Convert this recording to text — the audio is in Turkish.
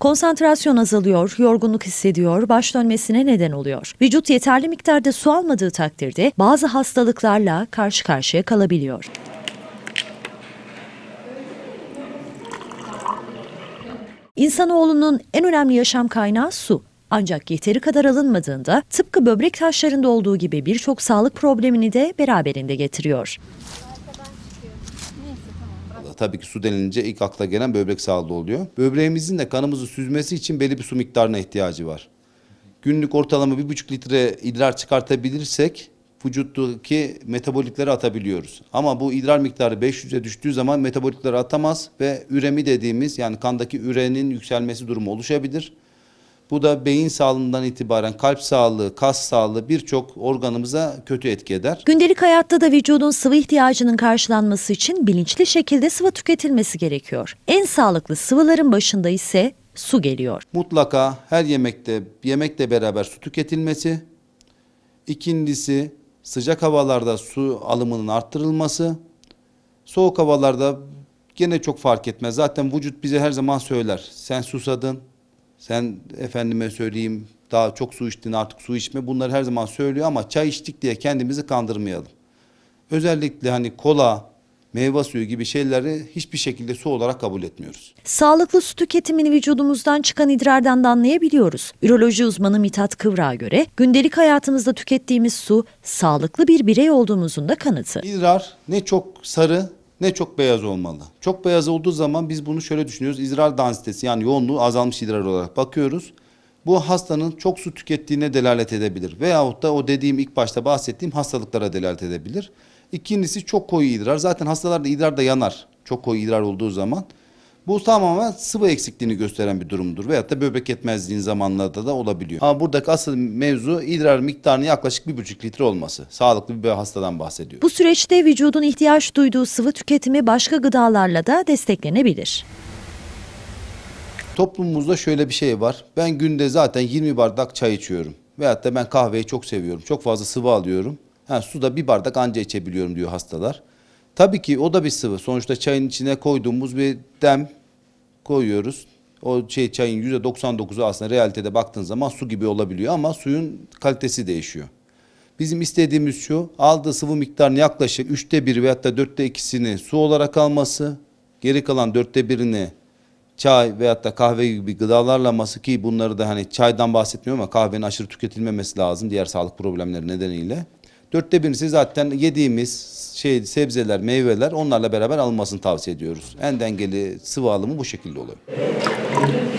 Konsantrasyon azalıyor, yorgunluk hissediyor, baş dönmesine neden oluyor. Vücut yeterli miktarda su almadığı takdirde bazı hastalıklarla karşı karşıya kalabiliyor. İnsanoğlunun en önemli yaşam kaynağı su. Ancak yeteri kadar alınmadığında tıpkı böbrek taşlarında olduğu gibi birçok sağlık problemini de beraberinde getiriyor. Ee, tabii ki su denilince ilk akla gelen böbrek sağlığı oluyor. Böbreğimizin de kanımızı süzmesi için belli bir su miktarına ihtiyacı var. Günlük ortalama bir buçuk litre idrar çıkartabilirsek vücuttaki metabolikleri atabiliyoruz. Ama bu idrar miktarı 500'e düştüğü zaman metabolikleri atamaz ve üremi dediğimiz yani kandaki ürenin yükselmesi durumu oluşabilir. Bu da beyin sağlığından itibaren kalp sağlığı, kas sağlığı birçok organımıza kötü etki eder. Gündelik hayatta da vücudun sıvı ihtiyacının karşılanması için bilinçli şekilde sıvı tüketilmesi gerekiyor. En sağlıklı sıvıların başında ise su geliyor. Mutlaka her yemekte yemekle beraber su tüketilmesi. İkincisi sıcak havalarda su alımının arttırılması. Soğuk havalarda gene çok fark etmez. Zaten vücut bize her zaman söyler. Sen susadın, sen efendime söyleyeyim daha çok su içtin artık su içme bunları her zaman söylüyor ama çay içtik diye kendimizi kandırmayalım. Özellikle hani kola, meyve suyu gibi şeyleri hiçbir şekilde su olarak kabul etmiyoruz. Sağlıklı su tüketimini vücudumuzdan çıkan idrardan da anlayabiliyoruz. Üroloji uzmanı Mitat Kıvra'a göre gündelik hayatımızda tükettiğimiz su sağlıklı bir birey olduğumuzun da kanıtı. İdrar ne çok sarı ne çok beyaz olmalı. Çok beyaz olduğu zaman biz bunu şöyle düşünüyoruz. İdrar densitesi yani yoğunluğu azalmış idrar olarak bakıyoruz. Bu hastanın çok su tükettiğine delalet edebilir. Veyahut da o dediğim ilk başta bahsettiğim hastalıklara delalet edebilir. İkincisi çok koyu idrar. Zaten hastalarda idrar da yanar. Çok koyu idrar olduğu zaman. Bu tamamen sıvı eksikliğini gösteren bir durumdur. Veyahut da böbrek yetmezliğin zamanlarda da olabiliyor. Ama buradaki asıl mevzu idrar miktarının yaklaşık 1,5 litre olması. Sağlıklı bir hastadan bahsediyor. Bu süreçte vücudun ihtiyaç duyduğu sıvı tüketimi başka gıdalarla da desteklenebilir toplumumuzda şöyle bir şey var. Ben günde zaten 20 bardak çay içiyorum. Veyahut da ben kahveyi çok seviyorum. Çok fazla sıvı alıyorum. Ha, suda bir bardak anca içebiliyorum diyor hastalar. Tabii ki o da bir sıvı. Sonuçta çayın içine koyduğumuz bir dem koyuyoruz. O şey çayın %99'u aslında realitede baktığın zaman su gibi olabiliyor ama suyun kalitesi değişiyor. Bizim istediğimiz şu, aldığı sıvı miktarın yaklaşık üçte bir veyahut da dörtte ikisini su olarak alması, geri kalan dörtte birini çay veyahut da kahve gibi gıdalarla alması ki bunları da hani çaydan bahsetmiyorum ama kahvenin aşırı tüketilmemesi lazım diğer sağlık problemleri nedeniyle. Dörtte birisi zaten yediğimiz şey sebzeler, meyveler onlarla beraber alınmasını tavsiye ediyoruz. En dengeli sıvı alımı bu şekilde oluyor.